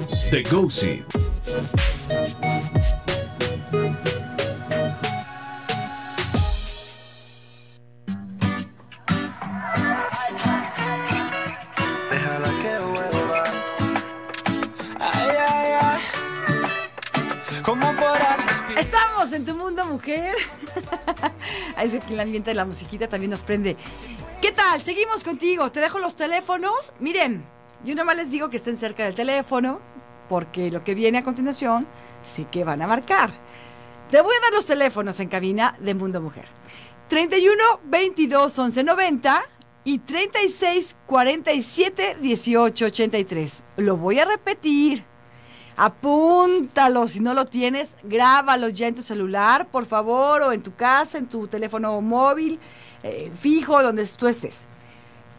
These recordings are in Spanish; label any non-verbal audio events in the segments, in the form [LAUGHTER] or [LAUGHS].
The Estamos en tu mundo, mujer. [LAUGHS] Es que el ambiente de la musiquita también nos prende. ¿Qué tal? Seguimos contigo. Te dejo los teléfonos. Miren, yo nada más les digo que estén cerca del teléfono, porque lo que viene a continuación sé que van a marcar. Te voy a dar los teléfonos en cabina de Mundo Mujer. 31 22 11 90 y 36 47 18 83. Lo voy a repetir. Apúntalo, si no lo tienes, grábalo ya en tu celular, por favor, o en tu casa, en tu teléfono móvil, eh, fijo, donde tú estés.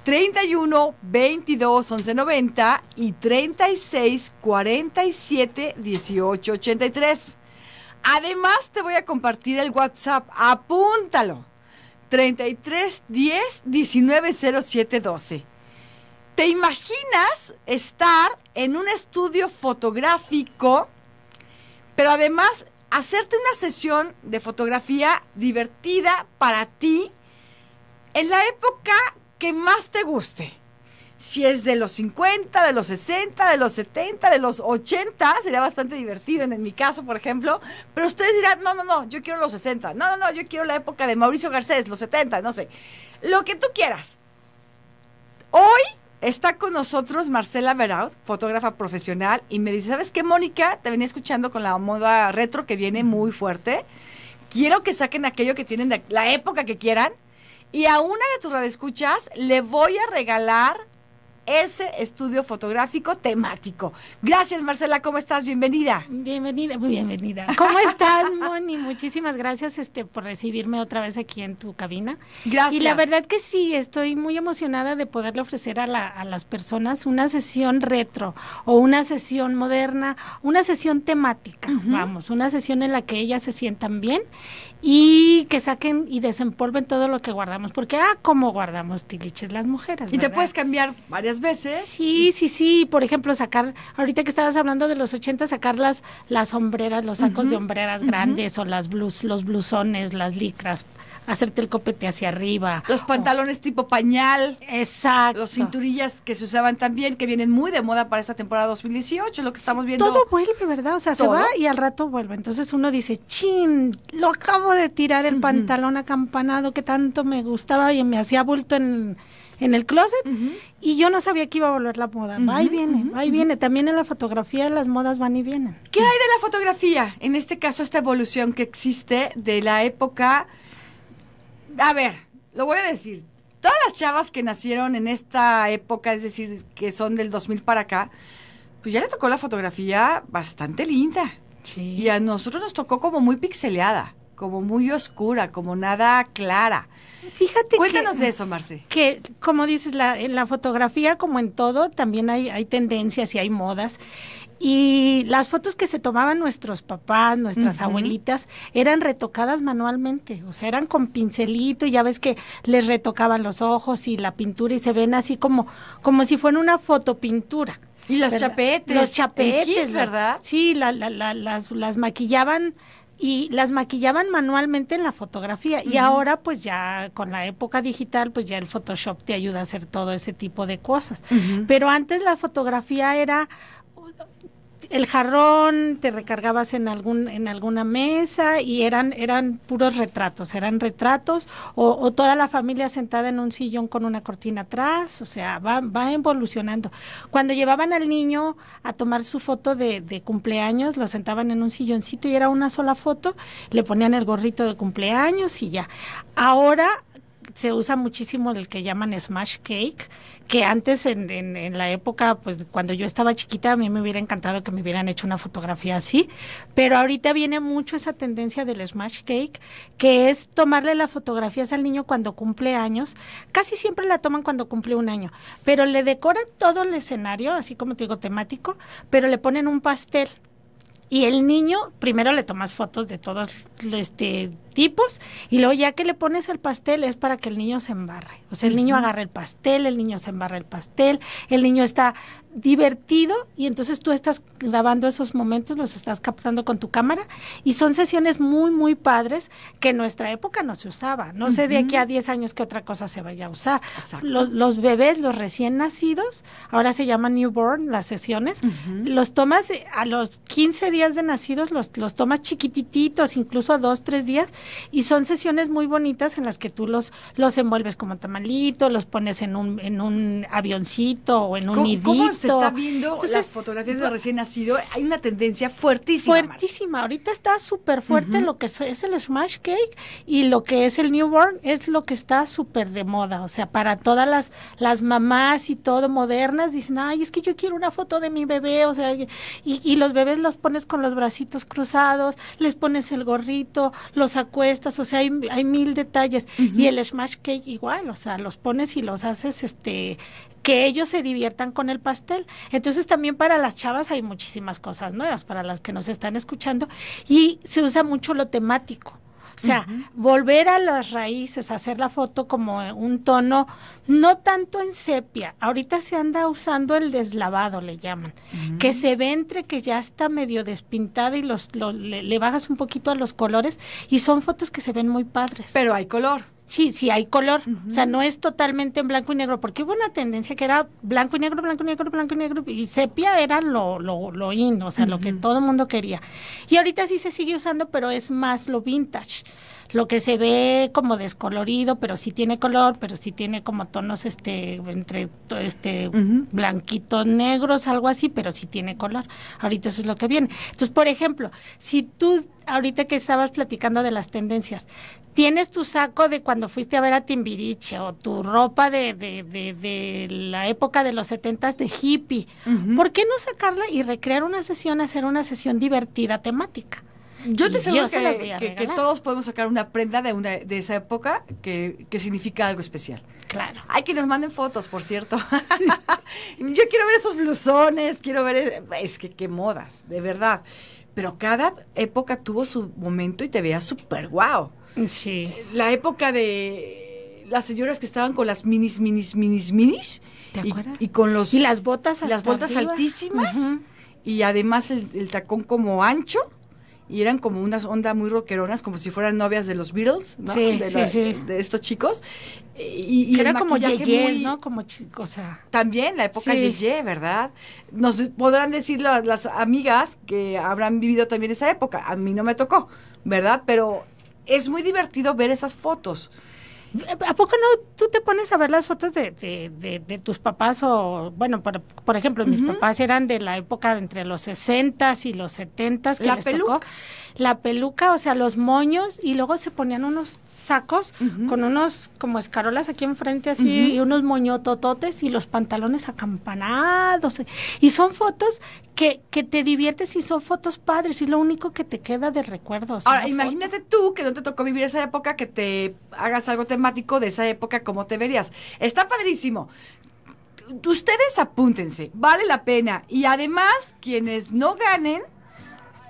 31 22 11 90 y 36 47 18 83. Además, te voy a compartir el WhatsApp. Apúntalo. 33 10 19 07 12. ¿Te imaginas estar en un estudio fotográfico, pero además hacerte una sesión de fotografía divertida para ti en la época que más te guste. Si es de los 50, de los 60, de los 70, de los 80, sería bastante divertido en, mi caso, por ejemplo. Pero ustedes dirán, no, no, no, yo quiero los 60. No, no, no, yo quiero la época de Mauricio Garcés, los 70, no sé. Lo que tú quieras. Hoy Está con nosotros Marcela Veraud, fotógrafa profesional, y me dice, ¿sabes qué, Mónica? Te venía escuchando con la moda retro que viene muy fuerte. Quiero que saquen aquello que tienen de la época que quieran y a una de tus radioescuchas le voy a regalar ese estudio fotográfico temático. Gracias, Marcela, ¿cómo estás? Bienvenida. Bienvenida, muy bienvenida. ¿Cómo estás, Moni? Muchísimas gracias este, por recibirme otra vez aquí en tu cabina. Gracias. Y la verdad que sí, estoy muy emocionada de poderle ofrecer a, las personas una sesión retro o una sesión moderna, una sesión temática, vamos, una sesión en la que ellas se sientan bien y que saquen y desempolven todo lo que guardamos, porque ah, cómo guardamos tiliches las mujeres. Y te puedes cambiar varias veces. Sí, sí, sí, por ejemplo, sacar, ahorita que estabas hablando de los 80, sacar las, las sombreras los sacos de hombreras grandes o las blus, los blusones, las licras, hacerte el copete hacia arriba. Los pantalones tipo pañal. Exacto. Los cinturillas que se usaban también, que vienen muy de moda para esta temporada 2018, lo que estamos viendo. Todo vuelve, ¿verdad? O sea, se va y al rato vuelve. Entonces uno dice, chin, lo acabo de tirar el pantalón acampanado que tanto me gustaba y me hacía bulto en, en el closet y yo no sabía que iba a volver la moda. ahí viene, ahí viene. También en la fotografía las modas van y vienen. ¿Qué hay de la fotografía? En este caso, esta evolución que existe de la época... A ver, lo voy a decir. Todas las chavas que nacieron en esta época, es decir, que son del 2000 para acá, pues ya le tocó la fotografía bastante linda. Y a nosotros nos tocó como muy pixeleada como muy oscura, como nada clara. Fíjate Cuéntanos de eso, Marce. Que, como dices, la, en la fotografía, como en todo, también hay, tendencias y hay modas. Y las fotos que se tomaban nuestros papás, nuestras abuelitas, eran retocadas manualmente, o sea, eran con pincelito y ya ves que les retocaban los ojos y la pintura y se ven así como, como si fuera una fotopintura. Y los chapetes. Los chapetes, ¿verdad? Sí, la, la, las, las maquillaban y las maquillaban manualmente en la fotografía y ahora pues ya con la época digital pues ya el Photoshop te ayuda a hacer todo ese tipo de cosas. Pero antes la fotografía era el jarrón, te recargabas en algún en alguna mesa y eran eran puros retratos, eran retratos o, toda la familia sentada en un sillón con una cortina atrás, o sea, va, va evolucionando. Cuando llevaban al niño a tomar su foto de, de cumpleaños, lo sentaban en un silloncito y era una sola foto, le ponían el gorrito de cumpleaños y ya. Ahora se usa muchísimo el que llaman smash cake, que antes en, la época, pues cuando yo estaba chiquita, a mí me hubiera encantado que me hubieran hecho una fotografía así, pero ahorita viene mucho esa tendencia del smash cake, que es tomarle las fotografías al niño cuando cumple años, casi siempre la toman cuando cumple un año, pero le decoran todo el escenario, así como te digo, temático, pero le ponen un pastel y el niño primero le tomas fotos de todos este tipos y luego ya que le pones el pastel es para que el niño se embarre. O sea, el niño agarra el pastel, el niño se embarra el pastel, el niño está divertido y entonces tú estás grabando esos momentos, los estás captando con tu cámara y son sesiones muy, muy padres que en nuestra época no se usaba. No sé de aquí a 10 años que otra cosa se vaya a usar. Los, los, bebés, los recién nacidos, ahora se llaman newborn las sesiones, los tomas a los 15 días de nacidos, los, los tomas chiquitititos, incluso a dos, tres días y son sesiones muy bonitas en las que tú los, los envuelves como tamalito, los pones en un, en un avioncito o en un nidito se está viendo las fotografías de recién nacido. Hay una tendencia fuertísima. Fuertísima. Ahorita está súper fuerte lo que es el smash cake y lo que es el newborn es lo que está súper de moda. O sea, para todas las, las mamás y todo modernas dicen, ay, es que yo quiero una foto de mi bebé. O sea, y, los bebés los pones con los bracitos cruzados, les pones el gorrito, los acuestas. O sea, hay, mil detalles. Y el smash cake igual. O sea, los pones y los haces este que ellos se diviertan con el pastel. Entonces también para las chavas hay muchísimas cosas nuevas, para las que nos están escuchando, y se usa mucho lo temático. O sea, volver a las raíces, hacer la foto como un tono, no tanto en sepia. Ahorita se anda usando el deslavado, le llaman, que se ve entre que ya está medio despintada y los, le bajas un poquito a los colores y son fotos que se ven muy padres. Pero hay color sí, sí hay color. O sea, no es totalmente en blanco y negro, porque hubo una tendencia que era blanco y negro, blanco y negro, blanco y negro, y sepia era lo, lo, lo in, o sea, lo que todo el mundo quería. Y ahorita sí se sigue usando, pero es más lo vintage. Lo que se ve como descolorido, pero sí tiene color, pero sí tiene como tonos este entre este blanquitos, negros, algo así, pero sí tiene color. Ahorita eso es lo que viene. Entonces, por ejemplo, si tú ahorita que estabas platicando de las tendencias, tienes tu saco de cuando fuiste a ver a Timbiriche o tu ropa de, de, la época de los setentas de hippie. ¿Por qué no sacarla y recrear una sesión, hacer una sesión divertida temática? Yo te aseguro que, todos podemos sacar una prenda de, una, de esa época que, significa algo especial. Claro. Hay que nos manden fotos, por cierto. [LAUGHS] Yo quiero ver esos blusones, quiero ver... Es que qué modas, de verdad. Pero cada época tuvo su momento y te veía súper guau. Sí. La época de las señoras que estaban con las minis, minis, minis, minis. ¿Te acuerdas? Y con los... Y las botas Las botas altísimas. Y además el, tacón como ancho. Y eran como unas ondas muy rockeronas, como si fueran novias de los Beatles, ¿no? Sí, de, sí, sí. de estos chicos. Y, era como Yeye, ¿no? Como sea. También, la época Yeye, ¿verdad? Nos podrán decir las amigas que habrán vivido también esa época. A mí no me tocó, ¿verdad? Pero es muy divertido ver esas fotos. ¿A poco no tú te pones a ver las fotos de, de, tus papás o, bueno, por, ejemplo, mis papás eran de la época entre los 60 y los 70 que la peluca, o sea, los moños y luego se ponían unos sacos con unos como escarolas aquí enfrente así y unos moñotototes y los pantalones acampanados. Y son fotos que, que te diviertes y son fotos padres y lo único que te queda de recuerdos. Ahora, imagínate tú que no te tocó vivir esa época, que te hagas algo temático de esa época, como te verías? Está padrísimo ustedes apúntense, vale la pena. Y además, quienes no ganen,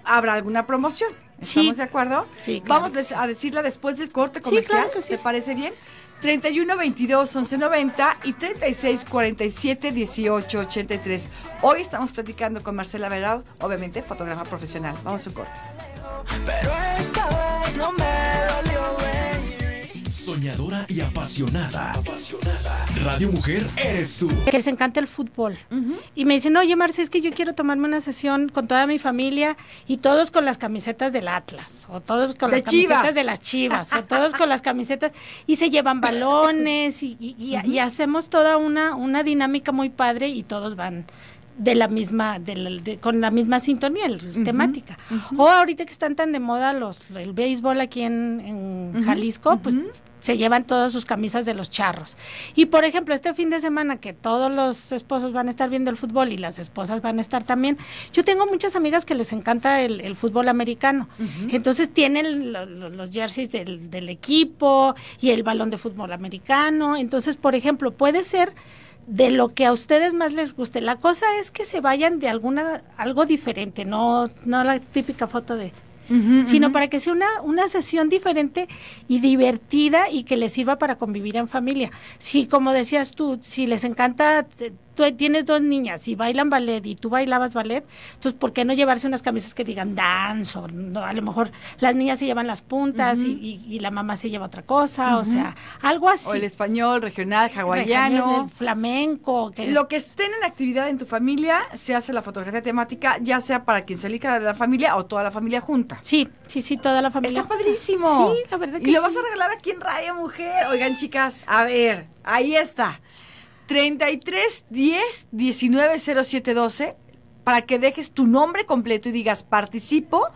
habrá alguna promoción. ¿Estamos de acuerdo? Sí. Vamos a decirla después del corte comercial. que ¿Te parece bien? 31 22 11 90 y 36 47 18 83. Hoy estamos platicando con Marcela Verao, obviamente fotógrafa profesional. Vamos a un corte. Pero esta vez no me soñadora y apasionada. Apasionada. Radio Mujer eres tú. Que les encanta el fútbol. Y me dicen, oye Marce, es que yo quiero tomarme una sesión con toda mi familia y todos con las camisetas del Atlas, o todos con las camisetas de las Chivas, o todos con las camisetas. Y se llevan balones y, hacemos toda una, una dinámica muy padre y todos van de la misma, con la misma sintonía, la temática. O ahorita que están tan de moda los el béisbol aquí en, Jalisco, pues se llevan todas sus camisas de los charros. Y por ejemplo, este fin de semana que todos los esposos van a estar viendo el fútbol y las esposas van a estar también, yo tengo muchas amigas que les encanta el, fútbol americano. Entonces tienen los, jerseys del, del equipo y el balón de fútbol americano. Entonces, por ejemplo, puede ser de lo que a ustedes más les guste. La cosa es que se vayan de alguna algo diferente, no, no la típica foto de sino para que sea una, una sesión diferente y divertida y que les sirva para convivir en familia. Si, como decías tú, si les encanta tienes dos niñas y bailan ballet y tú bailabas ballet, entonces ¿por qué no llevarse unas camisas que digan dance? O a lo mejor las niñas se llevan las puntas y, la mamá se lleva otra cosa, o sea, algo así. O el español, regional, hawaiano. flamenco. Lo que estén en actividad en tu familia, se hace la fotografía temática, ya sea para quien se elija de la familia o toda la familia junta. Sí, sí, sí, toda la familia. Está padrísimo. Sí, la verdad que sí. Y lo vas a regalar aquí en Radio Mujer. Oigan, chicas, a ver, ahí está. 33 10 19 07 12 para que dejes tu nombre completo y digas participo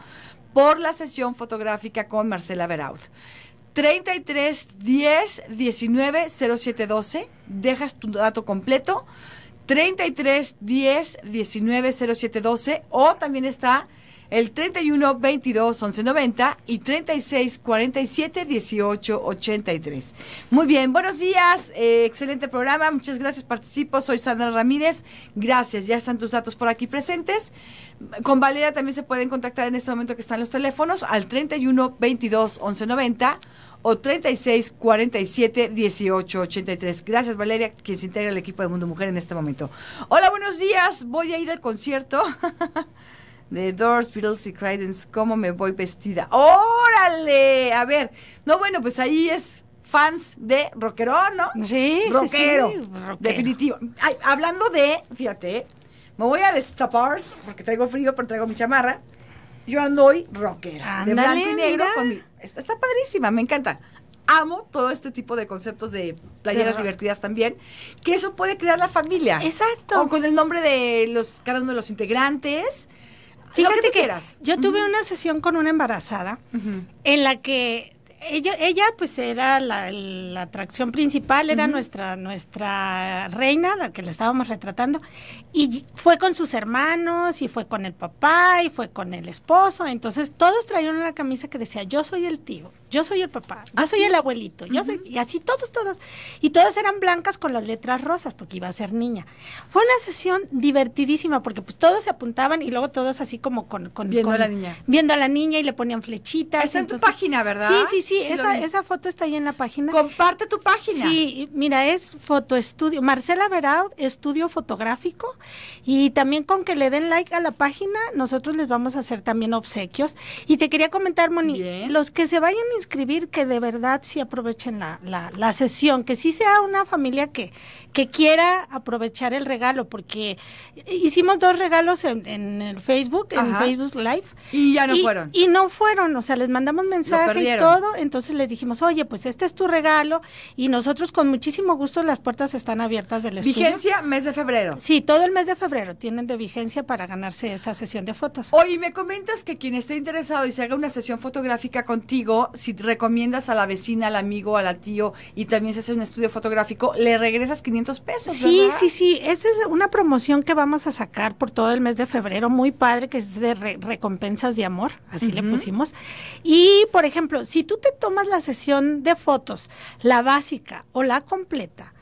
por la sesión fotográfica con Marcela Veraud. 33 10 19 07 12, dejas tu dato completo. 33 10 19 07 12 o también está el 31 22 1190 y 36 47 18 Muy bien, buenos días, eh, excelente programa, muchas gracias, participo, soy Sandra Ramírez, gracias, ya están tus datos por aquí presentes. Con Valeria también se pueden contactar en este momento que están los teléfonos al 31 22 1190 o 36 47 18 83. Gracias, Valeria, quien se integra al equipo de Mundo Mujer en este momento. Hola, buenos días. Voy a ir al concierto. [LAUGHS] ...de Doors, Beatles y Creedence, ¿cómo me voy vestida? ¡Órale! A ver, no, bueno, pues ahí es fans de rockero, ¿no? Sí, sí, sí rockero. Definitivo. hablando de, fíjate, me voy a destapar porque traigo frío, pero traigo mi chamarra. Yo ando hoy rockera, de blanco y negro. Con está, padrísima, me encanta amo todo este tipo de conceptos de playeras divertidas también, que eso puede crear la familia. Exacto. con el nombre de los cada uno de los integrantes Fíjate que, quieras. Yo tuve una sesión con una embarazada en la que ella, ella pues era la, atracción principal, era nuestra, nuestra reina, la que la estábamos retratando, y fue con sus hermanos, y fue con el papá, y fue con el esposo, entonces todos traían una camisa que decía, yo soy el tío, yo soy el papá, yo ¿Ah, soy el abuelito, yo soy, y así todos, todos, y todas eran blancas con las letras rosas, porque iba a ser niña. Fue una sesión divertidísima, porque pues todos se apuntaban y luego todos así como con... viendo a la niña. Viendo a la niña y le ponían flechitas. Está en tu página, ¿verdad? Sí, sí, sí esa, esa foto está ahí en la página. Comparte tu página. Sí, mira, es foto estudio Marcela Veraud, estudio fotográfico. Y también con que le den like a la página, nosotros les vamos a hacer también obsequios. Y te quería comentar, Moni, los que se vayan a inscribir, que de verdad sí aprovechen la, la, la sesión, que sí sea una familia que, que quiera aprovechar el regalo, porque hicimos dos regalos en, en el Facebook, en Facebook Live. Y ya no fueron. Y no fueron, o sea, les mandamos mensajes y todo, entonces les dijimos, oye, pues este es tu regalo y nosotros con muchísimo gusto las puertas están abiertas del estudio. Vigencia mes de febrero. Sí, todo el mes de febrero tienen de vigencia para ganarse esta sesión de fotos. Oye, me comentas que quien esté interesado y se haga una sesión fotográfica contigo, si recomiendas a la vecina, al amigo, a la tío y también se hace un estudio fotográfico, le regresas 500 pesos. Sí, ¿verdad? sí, sí, esa es una promoción que vamos a sacar por todo el mes de febrero, muy padre, que es de recompensas de amor, así le pusimos. Y, por ejemplo, si tú te tomas la sesión de fotos, la básica o la completa,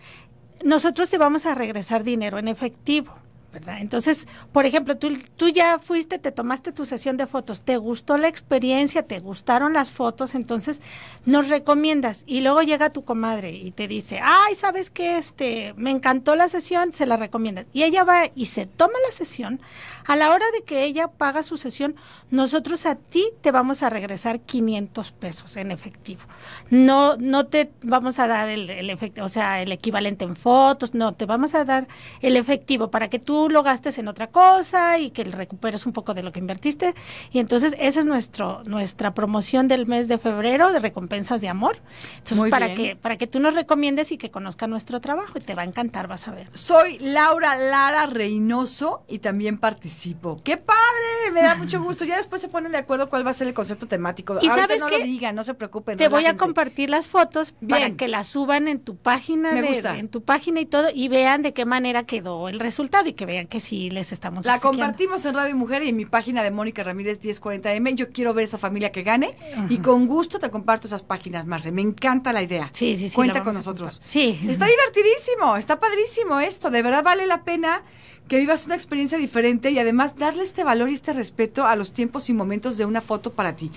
nosotros te vamos a regresar dinero en efectivo. ¿verdad? Entonces, por ejemplo, tú, tú ya fuiste, te tomaste tu sesión de fotos, te gustó la experiencia, te gustaron las fotos, entonces nos recomiendas y luego llega tu comadre y te dice, ay, ¿sabes qué? Este, me encantó la sesión, se la recomiendas. Y ella va y se toma la sesión. A la hora de que ella paga su sesión, nosotros a ti te vamos a regresar 500 pesos en efectivo. No, no te vamos a dar el, el efectivo, o sea, el equivalente en fotos, no, te vamos a dar el efectivo para que tú lo gastes en otra cosa y que recuperes un poco de lo que invertiste. Y entonces esa es nuestro, nuestra promoción del mes de febrero de recompensas de amor. Entonces, para que, para que tú nos recomiendes y que conozca nuestro trabajo, y te va a encantar, vas a ver. Soy Laura Lara Reynoso y también participo. ¡Qué padre! Me da mucho [LAUGHS] gusto. Ya después se ponen de acuerdo cuál va a ser el concepto temático. Y sabes no lo digan, no se preocupen. Te voy a compartir las fotos para que las suban en tu página, en tu página y todo, y vean de qué manera quedó el resultado y que que sí les estamos La compartimos en Radio Mujer y en mi página de Mónica Ramírez 1040M. Yo quiero ver esa familia que gane y con gusto te comparto esas páginas, Marce. Me encanta la idea. Sí, sí, sí. Cuenta con nosotros. Sí. Está divertidísimo, está padrísimo esto. De verdad vale la pena que vivas una experiencia diferente y además darle este valor y este respeto a los tiempos y momentos de una foto para ti.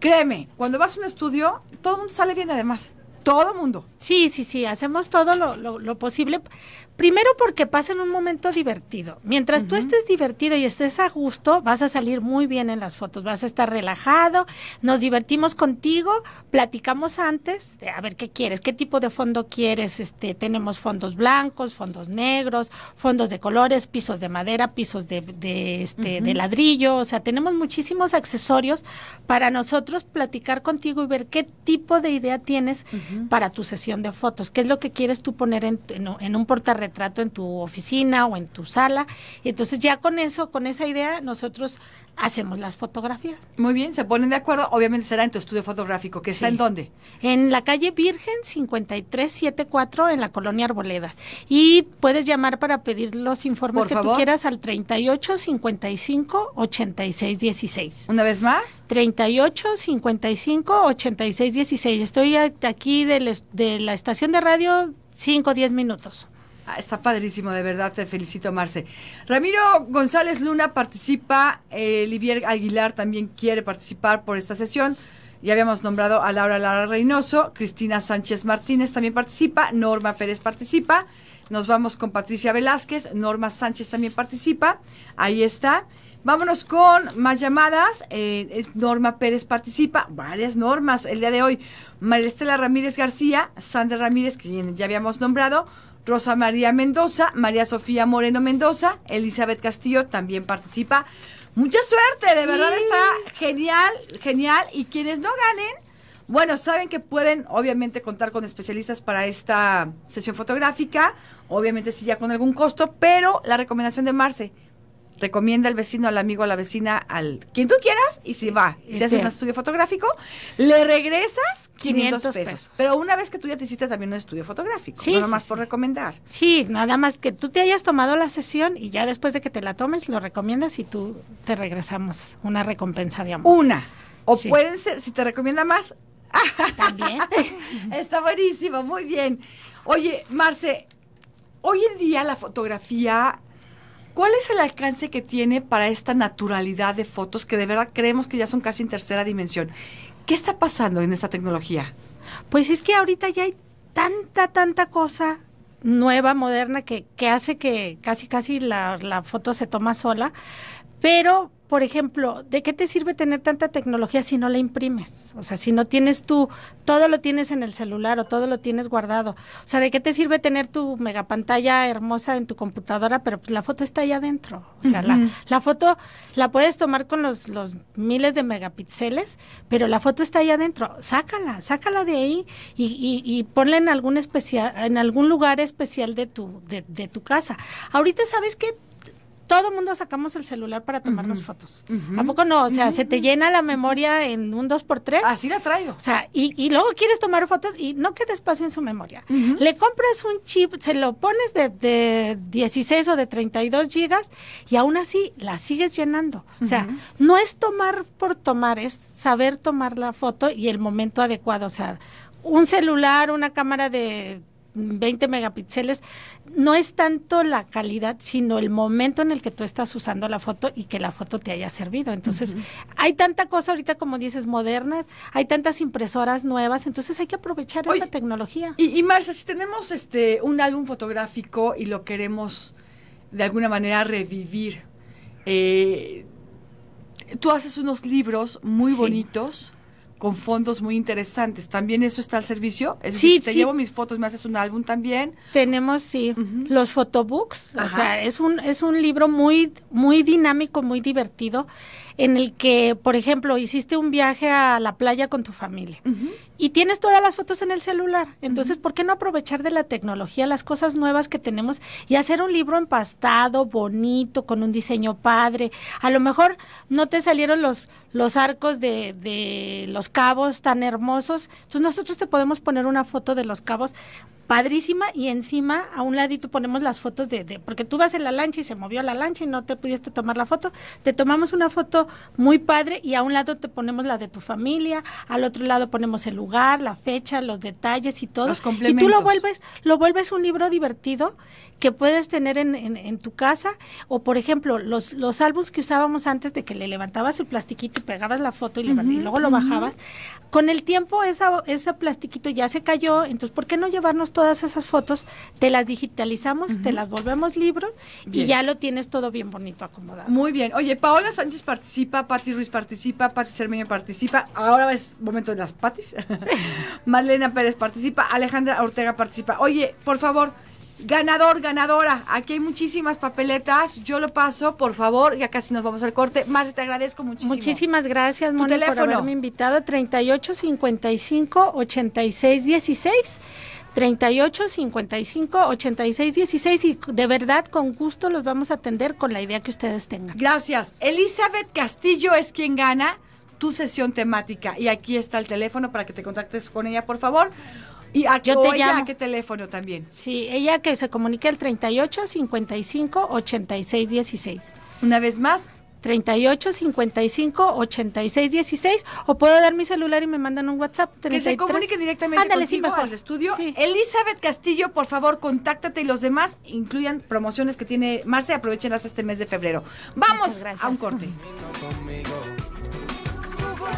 Créeme, cuando vas a un estudio, todo el mundo sale bien además. Todo mundo. Sí, sí, sí, hacemos todo lo, lo, lo posible Primero porque pasen un momento divertido. Mientras tú estés divertido y estés a gusto, vas a salir muy bien en las fotos, vas a estar relajado, nos divertimos contigo, platicamos antes de a ver qué quieres, qué tipo de fondo quieres, este, tenemos fondos blancos, fondos negros, fondos de colores, pisos de madera, pisos de, este, ladrillo, o sea, tenemos muchísimos accesorios para nosotros platicar contigo y ver qué tipo de idea tienes para tu sesión de fotos, qué es lo que quieres tú poner en, un retrato en tu oficina o en tu sala. Y entonces ya con eso, con esa idea, nosotros hacemos las fotografías. Muy bien, se ponen de acuerdo. Obviamente será en tu estudio fotográfico, que está en dónde? En la calle Virgen 5374 en la colonia Arboledas. Y puedes llamar para pedir los informes que tú quieras al 38 55 86 16. ¿Una vez más? 38 55 86 16. Estoy aquí de la estación de radio 5 o 10 minutos. Ah, está padrísimo, de verdad, te felicito, Marce. Ramiro González Luna participa, Olivier eh, Aguilar también quiere participar por esta sesión. Ya habíamos nombrado a Laura Lara Reynoso, Cristina Sánchez Martínez también participa, Norma Pérez participa, nos vamos con Patricia Velázquez, Norma Sánchez también participa, ahí está. Vámonos con más llamadas. Eh, Norma Pérez participa, varias normas el día de hoy. María Estela Ramírez García, Sandra Ramírez, que ya habíamos nombrado, Rosa María Mendoza, María Sofía Moreno Mendoza, Elizabeth Castillo también participa. Mucha suerte, de verdad está genial, genial. Y quienes no ganen, bueno, saben que pueden obviamente contar con especialistas para esta sesión fotográfica, obviamente sí ya con algún costo, pero la recomendación de Marce, recomienda al vecino, al amigo, a la vecina, al quien tú quieras y si va. Y se hace un estudio fotográfico, le regresas 500, pesos. Pero una vez que tú ya te hiciste también un estudio fotográfico, no nada más por recomendar. Sí, nada más que tú te hayas tomado la sesión y ya después de que te la tomes lo recomiendas y tú te regresamos una recompensa de amor. Una. O pueden ser, si te recomienda más. [LAUGHS] También. [LAUGHS] Está buenísimo, muy bien. Oye, Marce, hoy en día la fotografía ¿Cuál es el alcance que tiene para esta naturalidad de fotos que de verdad creemos que ya son casi en tercera dimensión? ¿Qué está pasando en esta tecnología? Pues es que ahorita ya hay tanta, tanta cosa nueva, moderna, que, hace que casi, casi la, la foto se toma sola, pero por ejemplo, ¿de qué te sirve tener tanta tecnología si no la imprimes? O sea, si no tienes tú, todo lo tienes en el celular o todo lo tienes guardado. O sea, ¿de qué te sirve tener tu megapantalla hermosa en tu computadora? Pero pues, la foto está ahí adentro. O sea, la, foto la puedes tomar con los, miles de megapíxeles, pero la foto está ahí adentro. Sácala, sácala de ahí y, ponla en algún especial, en algún lugar especial de tu, de tu casa. Ahorita sabes que todo mundo sacamos el celular para tomarnos fotos. Tampoco ¿A poco no? O sea, se te llena la memoria en un 2x3. Así la traigo. O sea, y, luego quieres tomar fotos y no queda espacio en su memoria. Le compras un chip, se lo pones de, de, 16 o de 32 gigas y aún así la sigues llenando. O sea, no es tomar por tomar, es saber tomar la foto y el momento adecuado. O sea, un celular, una cámara de 20 megapíxeles, no es tanto la calidad, sino el momento en el que tú estás usando la foto y que la foto te haya servido. Entonces, hay tanta cosa ahorita, como dices, modernas, hay tantas impresoras nuevas, entonces hay que aprovechar esa tecnología. Y, y Marcia, si tenemos este un álbum fotográfico y lo queremos de alguna manera revivir, eh, tú haces unos libros muy bonitos con fondos muy interesantes. ¿También eso está al servicio? sí, te llevo mis fotos, me haces un álbum también. Tenemos, sí, los photobooks. O sea, es un, es un libro muy, muy dinámico, muy divertido en el que, por ejemplo, hiciste un viaje a la playa con tu familia y tienes todas las fotos en el celular. Entonces, ¿por qué no aprovechar de la tecnología las cosas nuevas que tenemos y hacer un libro empastado, bonito, con un diseño padre? A lo mejor no te salieron los, los arcos de, de los cabos tan hermosos. Entonces, nosotros te podemos poner una foto de los cabos padrísima y encima a un ladito ponemos las fotos de, porque tú vas en la lancha y se movió la lancha y no te pudiste tomar la foto, te tomamos una foto muy padre y a un lado te ponemos la de tu familia, al otro lado ponemos el lugar, la fecha, los detalles y todo. Y tú lo vuelves, lo vuelves un libro divertido que puedes tener en, tu casa o por ejemplo los, los álbumes que usábamos antes de que le levantabas el plastiquito y pegabas la foto y, luego lo bajabas, con el tiempo esa, ese plastiquito ya se cayó, entonces ¿por qué no llevarnos todas esas fotos, te las digitalizamos, te las volvemos libros y ya lo tienes todo bien bonito acomodado. Muy bien. Oye, Paola Sánchez participa, Patti Ruiz participa, Patti Cermeño participa. Ahora es momento de las patis. [LAUGHS] Marlena Pérez participa, Alejandra Ortega participa. Oye, por favor, Ganador, ganadora. Aquí hay muchísimas papeletas. Yo lo paso, por favor. Ya casi nos vamos al corte. más te agradezco muchísimo. Muchísimas gracias, Moni, por haberme invitado. 38 55 86 16. 38 55 86 16 y de verdad con gusto los vamos a atender con la idea que ustedes tengan. Gracias. Elizabeth Castillo es quien gana tu sesión temática y aquí está el teléfono para que te contactes con ella, por favor. Y a, Yo qué teléfono también? Sí, ella que se comunique al 38 55 86 16. Una vez más, 38 55 86 16 o puedo dar mi celular y me mandan un WhatsApp. Que se comuniquen directamente Ándale, mejor. al estudio. Elizabeth Castillo, por favor, contáctate y los demás incluyan promociones que tiene Marce, aprovechenlas este mes de febrero. Vamos a un corte.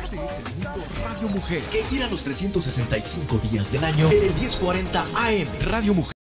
Este es el Radio Mujer, que gira los 365 días del año en el 1040 AM. Radio Mujer.